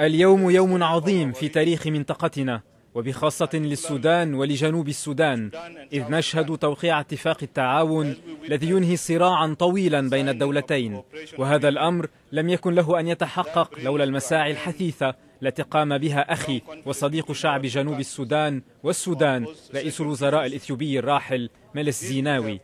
اليوم يوم عظيم في تاريخ منطقتنا وبخاصة للسودان ولجنوب السودان إذ نشهد توقيع اتفاق التعاون الذي ينهي صراعا طويلا بين الدولتين وهذا الأمر لم يكن له أن يتحقق لولا المساعي الحثيثة التي قام بها أخي وصديق شعب جنوب السودان والسودان رئيس الوزراء الإثيوبي الراحل ملس زيناوي